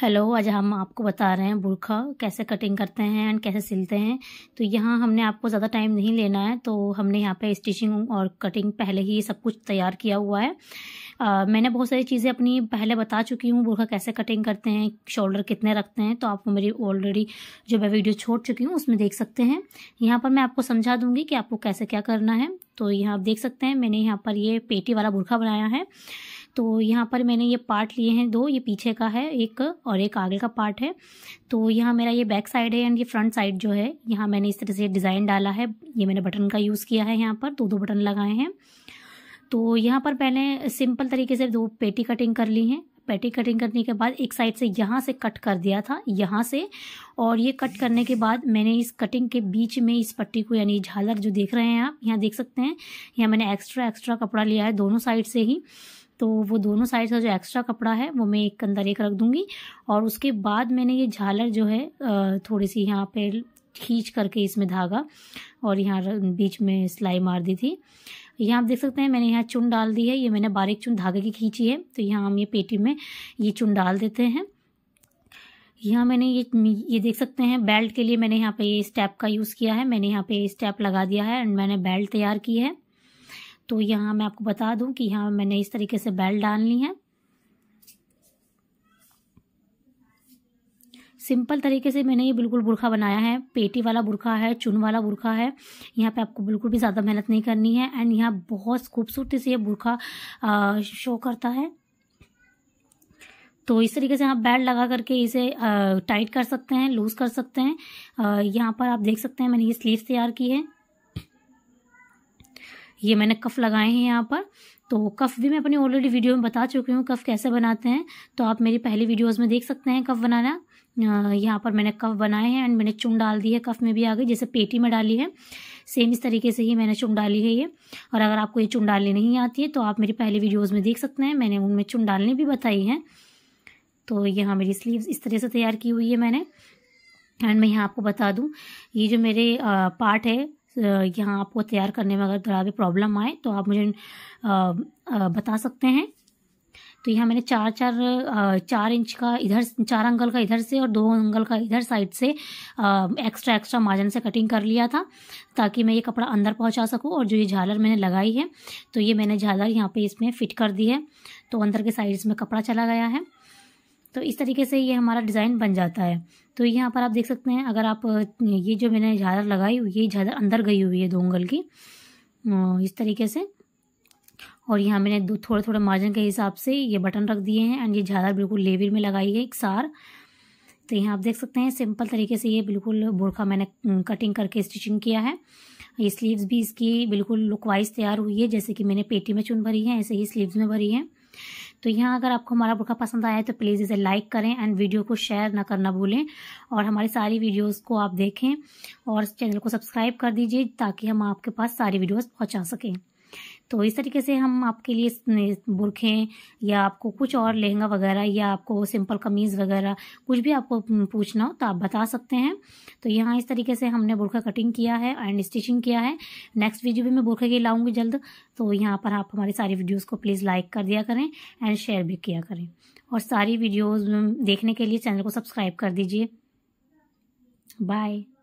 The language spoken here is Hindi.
हेलो आज हम आपको बता रहे हैं बुरखा कैसे कटिंग करते हैं एंड कैसे सिलते हैं तो यहाँ हमने आपको ज़्यादा टाइम नहीं लेना है तो हमने यहाँ पे स्टिचिंग और कटिंग पहले ही सब कुछ तैयार किया हुआ है आ, मैंने बहुत सारी चीज़ें अपनी पहले बता चुकी हूँ बुरखा कैसे कटिंग करते हैं शोल्डर कितने रखते हैं तो आप मेरी ऑलरेडी जो मैं वीडियो छोड़ चुकी हूँ उसमें देख सकते हैं यहाँ पर मैं आपको समझा दूँगी कि आपको कैसे क्या करना है तो यहाँ आप देख सकते हैं मैंने यहाँ पर ये पेटी वाला बुरखा बनाया है तो यहाँ पर मैंने ये पार्ट लिए हैं दो ये पीछे का है एक और एक आगे का पार्ट है तो यहाँ मेरा ये बैक साइड है एंड ये फ्रंट साइड जो है यहाँ मैंने इस तरह से डिज़ाइन डाला है ये मैंने बटन का यूज़ किया है यहाँ पर दो दो बटन लगाए हैं तो यहाँ पर मैंने सिंपल तरीके से दो पेटी कटिंग कर ली है पेटी कटिंग करने के बाद एक साइड से यहाँ से कट कर दिया था यहाँ से और ये कट करने के बाद मैंने इस कटिंग के बीच में इस पट्टी को यानी झालर जो देख रहे हैं आप यहाँ देख सकते हैं यहाँ मैंने एक्स्ट्रा एक्स्ट्रा कपड़ा लिया है दोनों साइड से ही तो वो दोनों साइड का जो एक्स्ट्रा कपड़ा है वो मैं एक अंदर एक रख दूँगी और उसके बाद मैंने ये झालर जो है थोड़ी सी यहाँ पे खींच करके इसमें धागा और यहाँ बीच में सिलाई मार दी थी यहाँ आप देख सकते हैं मैंने यहाँ चुन डाल दी है ये मैंने बारीक चुन धागे की खींची है तो यहाँ हम ये पेटी में ये चुन डाल देते हैं यहाँ मैंने ये ये देख सकते हैं बेल्ट के लिए मैंने यहाँ पे ये स्टेप का यूज़ किया है मैंने यहाँ पे स्टेप लगा दिया है एंड मैंने बेल्ट तैयार की है तो यहाँ मैं आपको बता दूँ कि यहाँ मैंने इस तरीके से बेल डालनी है सिंपल तरीके से मैंने ये बिल्कुल बुरखा बनाया है पेटी वाला बुरखा है चुन वाला बुरखा है यहाँ पे आपको बिल्कुल भी ज़्यादा मेहनत नहीं करनी है एंड यहाँ बहुत खूबसूरती से ये बुरखा शो करता है तो इस तरीके से आप बेल्ट लगा करके इसे टाइट कर सकते हैं लूज़ कर सकते हैं यहाँ पर आप देख सकते हैं मैंने ये स्लीव तैयार की है ये मैंने कफ लगाए हैं यहाँ पर तो कफ भी मैं अपनी ऑलरेडी वीडियो में बता चुकी हूँ कफ कैसे बनाते हैं तो आप मेरी पहली वीडियोज़ में देख सकते हैं कफ बनाना यहाँ पर मैंने कफ बनाए हैं एंड मैंने चुन डाल दी है कफ में भी आ गई जैसे पेटी में डाली है सेम इस तरीके से ही मैंने चुन डाली है ये और अगर आपको ये चुन डालनी नहीं आती है तो आप मेरी पहली वीडियोज़ में देख सकते हैं मैंने उनमें चुन डालनी भी बताई है तो यहाँ मेरी स्लीव्स इस तरह से तैयार की हुई है मैंने एंड मैं यहाँ आपको बता दूँ ये जो मेरे पार्ट है यहाँ आपको तैयार करने में अगर थोड़ा भी प्रॉब्लम आए तो आप मुझे बता सकते हैं तो यहाँ मैंने चार चार चार इंच का इधर चार अंगल का इधर से और दो अंगल का इधर साइड से एक्स्ट्रा एक्स्ट्रा मार्जन से कटिंग कर लिया था ताकि मैं ये कपड़ा अंदर पहुँचा सकूँ और जो ये झालर मैंने लगाई है तो ये मैंने झालर यहाँ पे इसमें फिट कर दी है तो अंदर के साइड्स में कपड़ा चला गया है तो इस तरीके से ये हमारा डिज़ाइन बन जाता है तो यहाँ पर आप देख सकते हैं अगर आप ये जो मैंने झादर लगाई हुई ये झादर अंदर गई हुई है दोंगल की इस तरीके से और यहाँ मैंने थोड़े थोड़े मार्जिन के हिसाब से ये बटन रख दिए हैं एंड ये झादर बिल्कुल लेविल में लगाई है एक सार तो यहाँ आप देख सकते हैं सिंपल तरीके से ये बिल्कुल बुरखा मैंने कटिंग करके स्टिचिंग किया है ये स्लीव्स भी इसकी बिल्कुल लुक वाइज तैयार हुई है जैसे कि मैंने पेटी में चुन भरी है ऐसे ही स्लीव्स में भरी है तो यहाँ अगर आपको हमारा बुरखा पसंद आया है तो प्लीज़ इसे लाइक करें एंड वीडियो को शेयर ना करना भूलें और हमारी सारी वीडियोज़ को आप देखें और चैनल को सब्सक्राइब कर दीजिए ताकि हम आपके पास सारी वीडियोज़ पहुँचा सकें तो इस तरीके से हम आपके लिए बुरखे या आपको कुछ और लहंगा वगैरह या आपको सिंपल कमीज़ वगैरह कुछ भी आपको पूछना हो तो आप बता सकते हैं तो यहाँ इस तरीके से हमने बुरखा कटिंग किया है एंड स्टिचिंग किया है नेक्स्ट वीडियो भी मैं बुरखे के लाऊंगी जल्द तो यहाँ पर आप हमारी सारी वीडियोज़ को प्लीज़ लाइक कर दिया करें एंड शेयर भी किया करें और सारी वीडियोज़ देखने के लिए चैनल को सब्सक्राइब कर दीजिए बाय